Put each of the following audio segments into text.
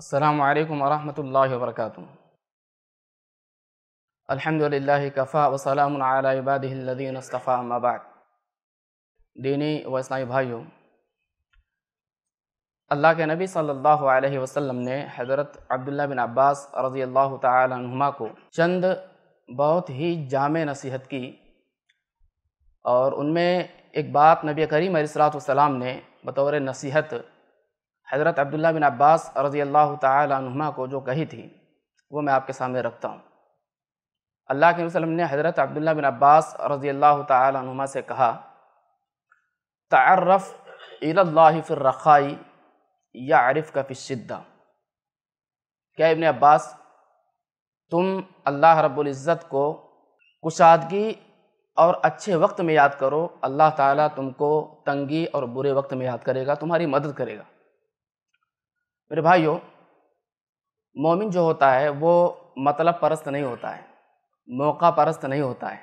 अल्लाम वरहमल वर्क अलहमदिल्ला कफ़ा वसलामबादीनस्तफ़ा मबाद दीनी व इस्लामी भाइयों अल्लाह के नबी सल्लल्लाहु अलैहि वसल्लम ने हज़रत अब्दुल्ला बिन अब्बास रज़ी अल्लाह तुमा को चंद बहुत ही जाम नसीहत की और उनमें एक बात नबी करीम सलाम ने बतौर नसीहत हज़रत अब्दुल्ला बिन अब्बास रज़ी अल्लाह तुमा को जो कही थी वो मैं आपके सामने रखता हूँ अल्लाह के वसलम ने हज़रत अब्दुल्ला बिन अब्बास रज़ी अल्लाह तुमा से कहा तर्रफ़ रखाई या आरिफ़ का फ़िशद्दा क्या इबन अब्बास तुम अल्लाह रब्ज़त को कुशादगी और अच्छे वक्त में याद करो अल्लाह ताला तुमको तंगी और बुरे वक्त में याद करेगा तुम्हारी मदद करेगा मेरे भाइयों मोमिन जो होता है वो मतलब परस्त नहीं होता है मौका परस्त नहीं होता है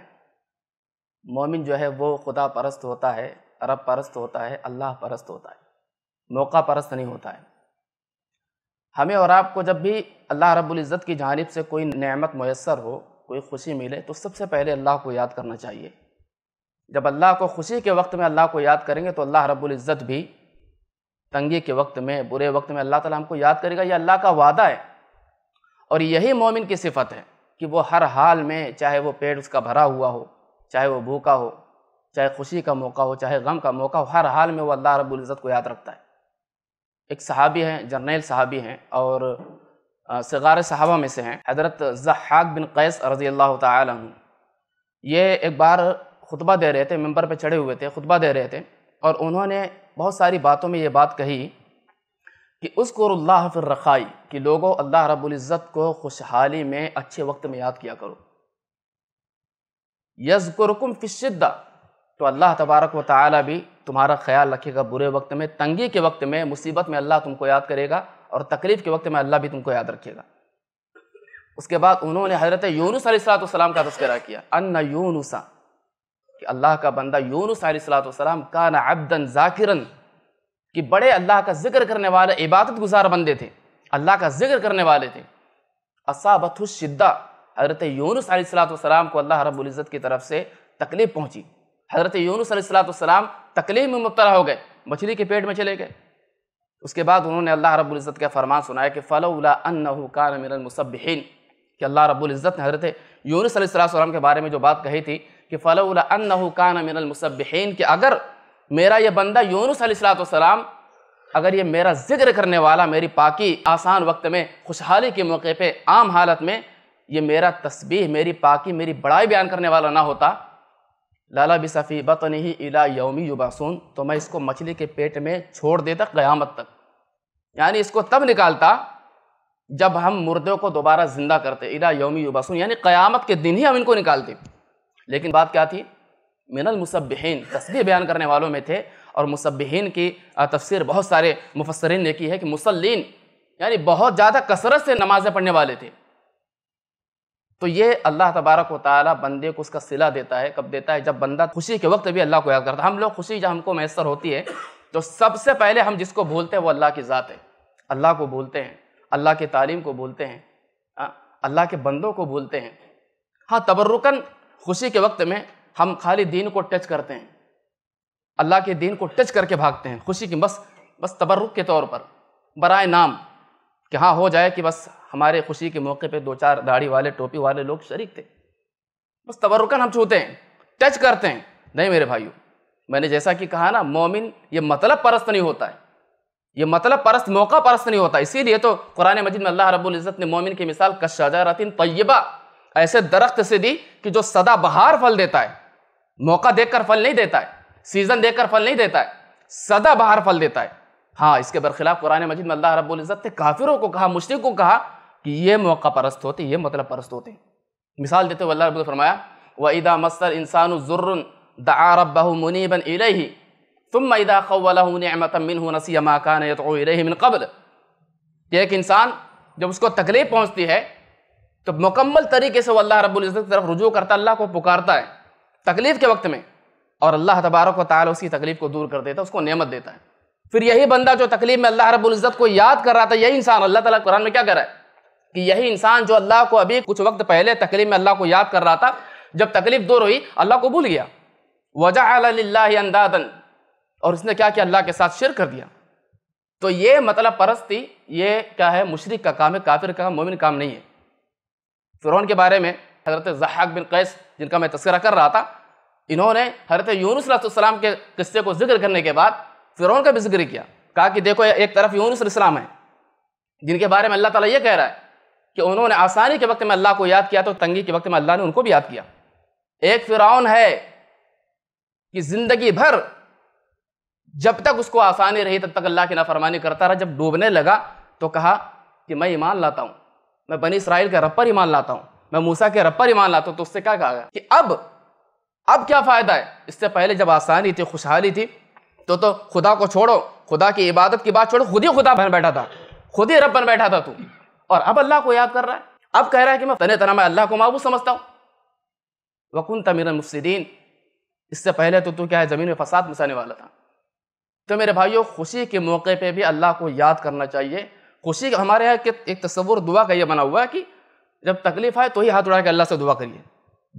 मोमिन जो है वो खुदा परस्त होता है अरब परस्त होता है अल्लाह परस्त होता है मौका परस्त नहीं होता है हमें और आपको जब भी अल्लाह रब्ज़त की जानब से कोई नेमत मैसर हो कोई खुशी मिले तो सबसे पहले अल्लाह को याद करना चाहिए जब अल्लाह को खुशी के वक्त में अल्लाह को याद करेंगे तो अल्लाह रब्ज़त भी तंगी के वक्त में बुरे वक्त में अल्लाह ताला हमको याद करेगा यह अल्लाह का वादा है और यही मोमिन की सिफत है कि वो हर हाल में चाहे वो पेट उसका भरा हुआ हो चाहे वो भूखा हो चाहे खुशी का मौका हो चाहे गम का मौका हो हर हाल में वो अल्लाह रब्बुल इज़्ज़त को याद रखता है एक सहाबी हैं जर्नैल सहाबी हैं और सगार सहाबा में से हैं हजरत जहाक बिन कैस रज़ी अल्लाह तुम ये एक बार खुतबा दे रहे थे मेम्बर पर चढ़े हुए थे खुतबा दे रहे थे और उन्होंने बहुत सारी बातों में ये बात कही कि अल्लाह फिर रखाई कि लोगों अल्लाह रब्ज़त को खुशहाली में अच्छे वक्त में याद किया करो यजकुरकुम फिशद्दा तो अल्लाह तबारक व ताली भी तुम्हारा ख्याल रखेगा बुरे वक्त में तंगी के वक्त में मुसीबत में अल्लाह तुमको याद करेगा और तकलीफ़ के वक्त में अल्लाह भी तुमको याद रखेगा उसके बाद उन्होंने हज़रत यूनुस सलाम का तस्करा किया अन्ना यूनुसा कि अल्लाह का बंदा यूनुस सलाम का ना अब्दन जाकिरन कि बड़े अल्लाह का जिक्र करने वाले इबादत गुजार बंदे थे अल्लाह का जिक्र करने वाले थे असाबतुशिद्दा हज़रत यूनुस सलाम को अल्लाह रबुल्ज़त की तरफ से तकलीफ़ पहुँची हज़रत यूनुस सलाम तकलीफ में मुबतला हो गए मछली के पेट में चले गए उसके बाद उन्होंने अल्लाह रबुल्ज़त का फरमान सुनाया कि फ़ला अन्न कान मिनल मुसबिन कि अल्लाह रबुल्ज़त ने हज़रत यूनुस सलाम के बारे में जो बात कही थी कि फ़लाकान मिनलमसबिन कि अगर मेरा ये बंदा यूनुस अलैहिस्सलाम अगर ये मेरा जिक्र करने वाला मेरी पाकि आसान वक्त में खुशहाली के मौके पे आम हालत में ये मेरा तस्बीह मेरी पाकि मेरी बड़ाई बयान करने वाला ना होता लाला बि सफ़ी बतन ही इला योमी युबासून तो मैं इसको मछली के पेट में छोड़ देता क़यामत तक यानी इसको तब निकालता जब हम मुर्दों को दोबारा ज़िंदा करते इला योमी युबसुन यानी क़यामत के दिन ही हम इनको निकालते लेकिन बात क्या थी मिनल मुसबिहन तस्वीर बयान करने वालों में थे और मुसबिहन की तफसीर बहुत सारे मुफसरन ने की है कि मुसलिन यानी बहुत ज़्यादा कसरत से नमाज़ें पढ़ने वाले थे तो ये अल्लाह तबारक व ताली बंदे को उसका सिला देता है कब देता है जब बंदा खुशी के वक्त भी अल्लाह को याद करता है हम लोग खुशी जब हमको मैसर होती है तो सबसे पहले हम जिसको भूलते हैं वो अल्लाह की ज़ात है अल्लाह को भूलते हैं अल्लाह के तालीम को बोलते हैं अल्लाह के बंदों को बोलते हैं हाँ तबर्रुकन खुशी के वक्त में हम खाली दीन को टच करते हैं अल्लाह के दीन को टच करके भागते हैं खुशी की बस बस तबर्रुक के तौर पर बराए नाम कि हाँ हो जाए कि बस हमारे खुशी के मौके पे दो चार दाढ़ी वाले टोपी वाले लोग शरीक थे बस तबरुकन हम छूते हैं टच करते हैं नहीं मेरे भाइयों मैंने जैसा कि कहा ना मोमिन ये मतलब परस्त नहीं होता है ये मतलब परस्त मौका परस्त नहीं होता इसीलिए तो कुरान मजिद में अल्लाह रबुल्ज़त ने मोमिन की मिसाल कशाजारतिन तय्यबा ऐसे दरख्त से दी कि जो सदा बहार फल देता है मौका देखकर फल नहीं देता है सीज़न देखकर फल नहीं देता है सदा बहार फल देता है हाँ इसके बरखिलाफ़ कुरान मजिद में अल्लाह रबुल्ज़त ने काफिरों को कहा मुश्रक को कहा कि ये मौका परस्त होते ये मतलब परस्त होते मिसाल देते हुए अल्लाह रब फरमाया व ईदा मसर इंसान ज़ुर्र दा रबा मुनीबन इलही तुम मैदा ख़वलमत मिन नसी कबल कि एक इंसान जब उसको तकलीफ पहुँचती है तो मुकम्मल तरीके से वो अल्लाह रब्ज़त की तरफ रुजू करता अल्लाह को पुकारता है तकलीफ़ के वक्त में और अल्लाह तबारक व उसकी तकलीफ़ को दूर कर देता है उसको नियमत देता है फिर यही बंदा जो तकलीफ़ में अल्लाह रब्ज़त को याद कर रहा था यही इंसान अल्लाह ताला कुरान में क्या करा रहा है कि यही इंसान जो अल्लाह को अभी कुछ वक्त पहले तकलीफ में अल्लाह को याद कर रहा था जब तकलीफ दूर हुई अल्लाह को भूल गया वजह अंदादन और उसने क्या किया अल्लाह के साथ शेयर कर दिया तो ये मतलब परस्ती ये क्या है मुशरक का काम है काफिर का काम मोमिन काम नहीं है फ़िरौन के बारे में हज़रत जहाक बिन कैस जिनका मैं तस्करा कर रहा था इन्होंने हज़रत यूनुसम के किस्से को जिक्र करने के बाद फ़िरौन का भी जिक्र किया कहा कि देखो एक तरफ यूनुसम है जिनके बारे में अल्लाह ताला ये कह रहा है कि उन्होंने आसानी के वक्त में अल्लाह को याद किया तो तंगी के वक्त में अल्लाह ने उनको भी याद किया एक फ़िरौन है कि ज़िंदगी भर जब तक उसको आसानी रही तब तक अल्लाह की नाफरमानी करता रहा जब डूबने लगा तो कहा कि मैं ईमान लाता हूँ मैं बनी इसराइल के रब पर ईमान लाता हूँ मैं मूसा के रब पर ईमान लाता हूँ तो उससे क्या कहा गया कि अब अब क्या फ़ायदा है इससे पहले जब आसानी थी खुशहाली थी तो तो खुदा को छोड़ो खुदा की इबादत की बात छोड़ो खुद ही खुदा बन बैठा था खुद ही रब बन बैठा था तू और अब अल्लाह को याद कर रहा है अब कह रहा है कि मैं तने तना मैं अल्लाह को मबूद समझता हूँ वकुन तमीर मुफ्सिदीन इससे पहले तो तू क्या है ज़मीन में फसाद मचाने वाला था तो मेरे भाइयों खुशी के मौके पे भी अल्लाह को याद करना चाहिए खुशी हमारे यहाँ के एक तस्वुर दुआ का ये बना हुआ है कि जब तकलीफ आए तो ही हाथ उड़ा के अल्लाह से दुआ करिए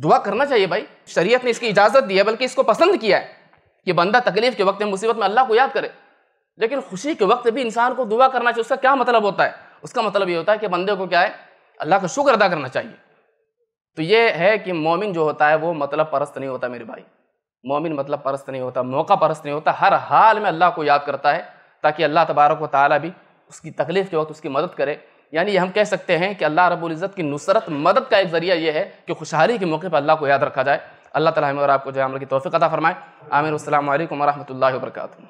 दुआ करना चाहिए भाई शरीयत ने इसकी इजाज़त दी है बल्कि इसको पसंद किया है कि बंदा तकलीफ के वक्त में मुसीबत में अल्लाह को याद करे लेकिन खुशी के वक्त भी इंसान को दुआ करना चाहिए उसका क्या मतलब होता है उसका मतलब ये होता है कि बंदे को क्या है अल्लाह का शुक्र अदा करना चाहिए तो ये है कि मोमिन जो होता है वो मतलब परस्त नहीं होता मेरे भाई मोमिन मतलब परस्त नहीं होता मौका परस्त नहीं होता हर हाल में अल्लाह को याद करता है ताकि अल्लाह तबारक व ताली भी उसकी तकलीफ़ के वक्त उसकी मदद करे यानी हम कह सकते हैं कि अल्लाह रबुल्ज़त की नुसरत मदद का एक ज़रिया यह है कि खुशहाली के मौके पर अल्लाह को याद रखा जाए अल्लाह ताला हमें और आपको जो अमल की तोफ़ी अता फ़रमाए आमिर अल्लाम वरहमल वरक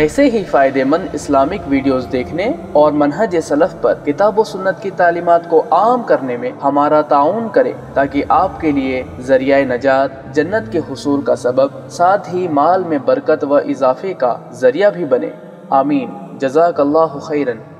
ऐसे ही फ़ायदेमंद इस्लामिक वीडियोस देखने और मनहज सलफ़ पर किताब व सुन्नत की तालीमत को आम करने में हमारा ताउन करें ताकि आपके लिए जरिया नजात जन्नत के हसूल का सबब साथ ही माल में बरकत व इजाफे का जरिया भी बने आमीन जजाक खैरन